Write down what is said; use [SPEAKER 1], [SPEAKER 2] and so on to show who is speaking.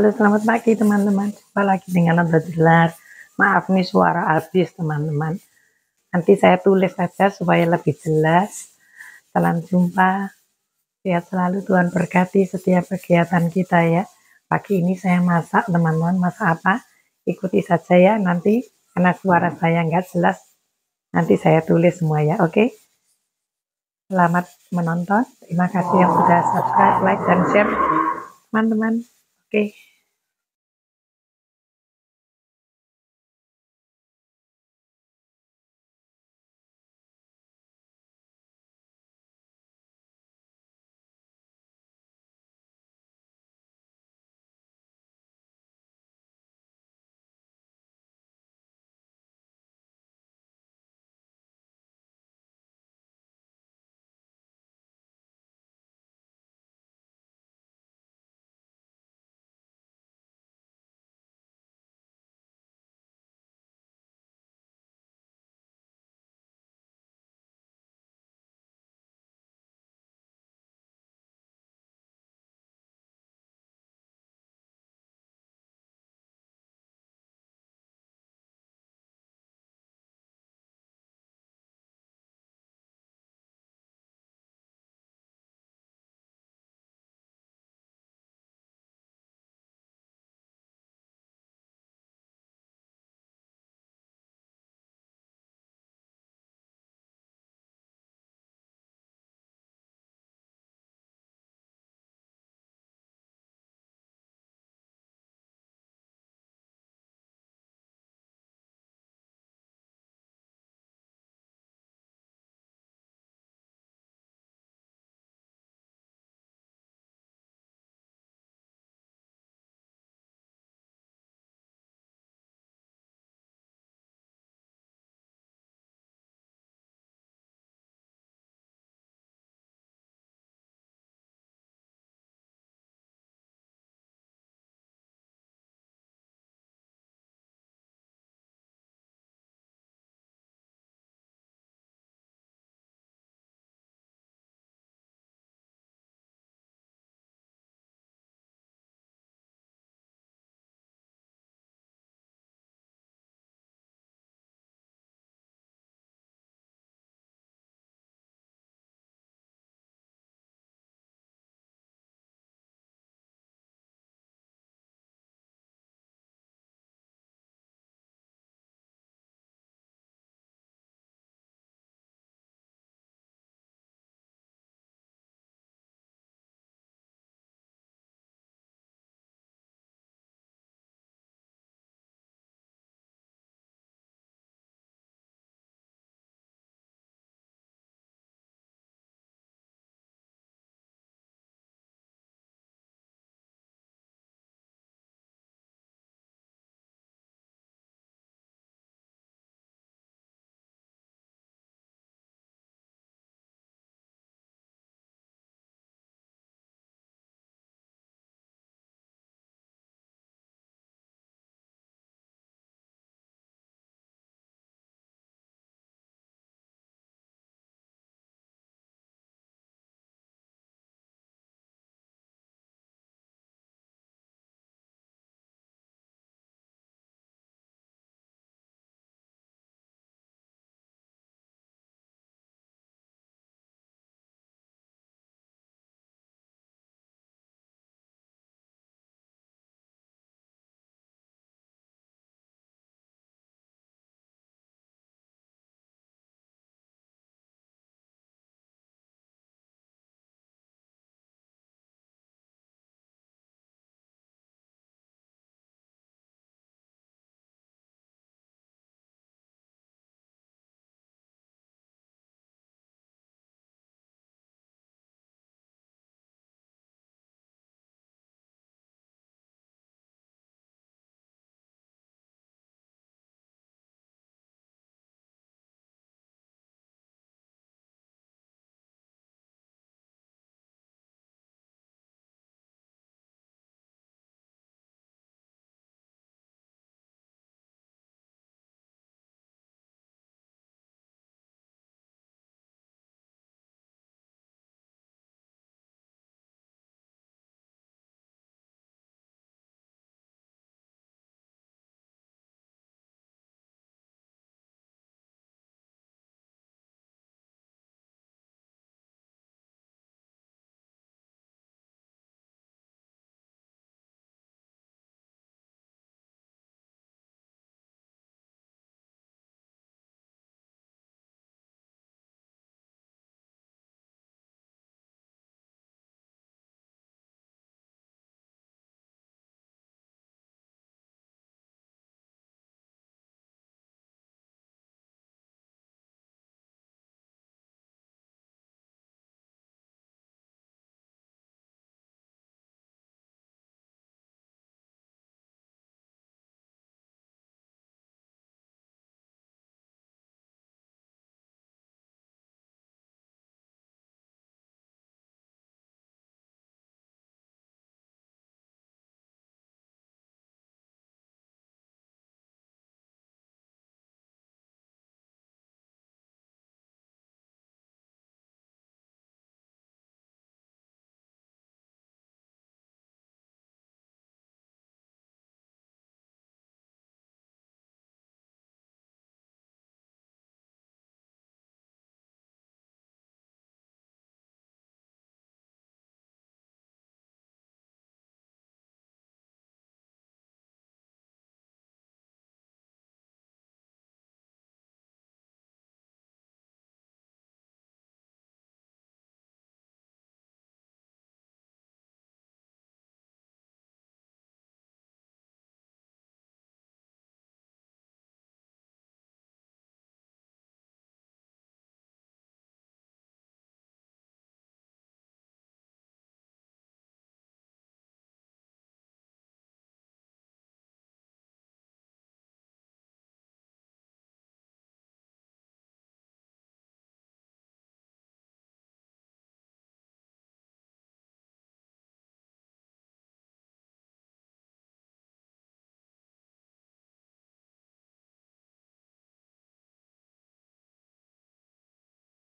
[SPEAKER 1] Halo, selamat pagi teman-teman. Jumpa lagi dengan anda Jelar. Maaf nih suara habis teman-teman. Nanti saya tulis saja supaya lebih jelas. Salam jumpa. Sehat selalu Tuhan berkati setiap kegiatan kita ya. Pagi ini saya masak teman-teman. Masak apa? Ikuti saja ya nanti. Karena suara saya nggak jelas. Nanti saya tulis semua ya. Oke.
[SPEAKER 2] Selamat menonton. Terima kasih yang sudah subscribe, like, dan share. Teman-teman, oke. Okay.